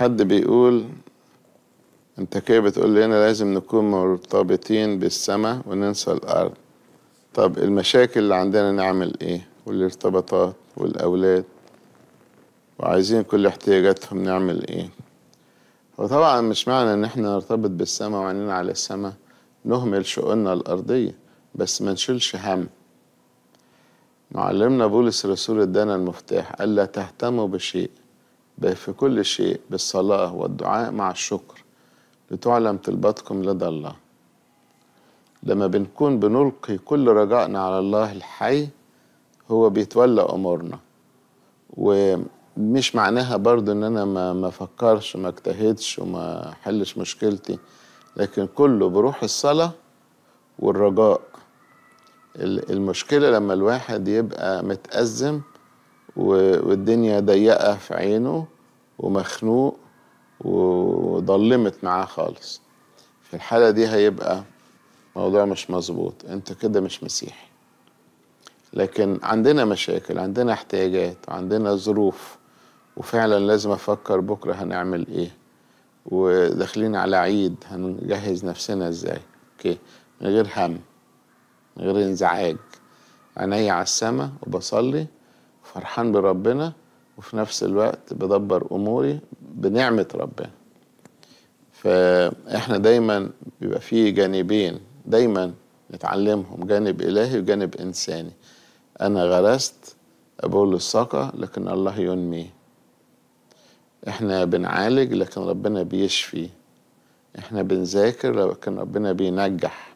حد بيقول انت كده بتقول لنا لازم نكون مرتبطين بالسماء وننسى الارض طب المشاكل اللي عندنا نعمل ايه والارتباطات والاولاد وعايزين كل احتياجاتهم نعمل ايه وطبعا مش معنى ان احنا نرتبط بالسماء وعينينا على السماء نهمل شؤوننا الارضيه بس ما نشيلش هم معلمنا بولس الرسول ادانا المفتاح الا تهتموا بشيء في كل شيء بالصلاة والدعاء مع الشكر لتعلم طلباتكم لدى الله لما بنكون بنلقي كل رجائنا على الله الحي هو بيتولى أمورنا ومش معناها برضو إن أنا ما مفكرش وما اجتهدش وما حلش مشكلتي لكن كله بروح الصلاة والرجاء المشكلة لما الواحد يبقى متأزم والدنيا ضيقة في عينه ومخنوق وضلمت معاه خالص في الحالة دي هيبقى موضوع مش مظبوط انت كده مش مسيحي لكن عندنا مشاكل عندنا احتياجات عندنا ظروف وفعلا لازم افكر بكرة هنعمل ايه وداخلين على عيد هنجهز نفسنا ازاي اوكي من غير هم من غير انزعاج عيني على السماء وبصلي فرحان بربنا وفي نفس الوقت بدبر اموري بنعمه ربنا فاحنا دايما بيبقى فيه جانبين دايما نتعلمهم جانب الهي وجانب انساني انا غرست ابول الثقه لكن الله ينمي احنا بنعالج لكن ربنا بيشفي احنا بنذاكر لكن ربنا بينجح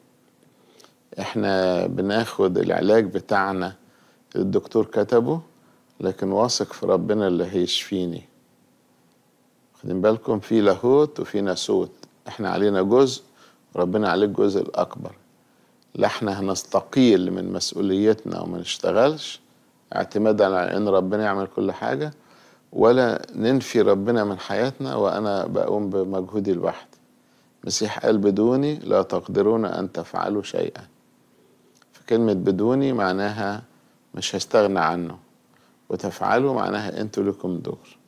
احنا بناخد العلاج بتاعنا الدكتور كتبه لكن واثق في ربنا اللي هيشفيني واخدين بالكم في لاهوت وفي ناسوت احنا علينا جزء وربنا عليه الجزء الاكبر لا احنا هنستقيل من مسؤوليتنا وما نشتغلش اعتمادا على ان ربنا يعمل كل حاجه ولا ننفي ربنا من حياتنا وانا بقوم بمجهودي لوحدي مسيح قال بدوني لا تقدرون ان تفعلوا شيئا فكلمه بدوني معناها مش هستغنى عنه وتفعلوا معناها انتوا لكم دور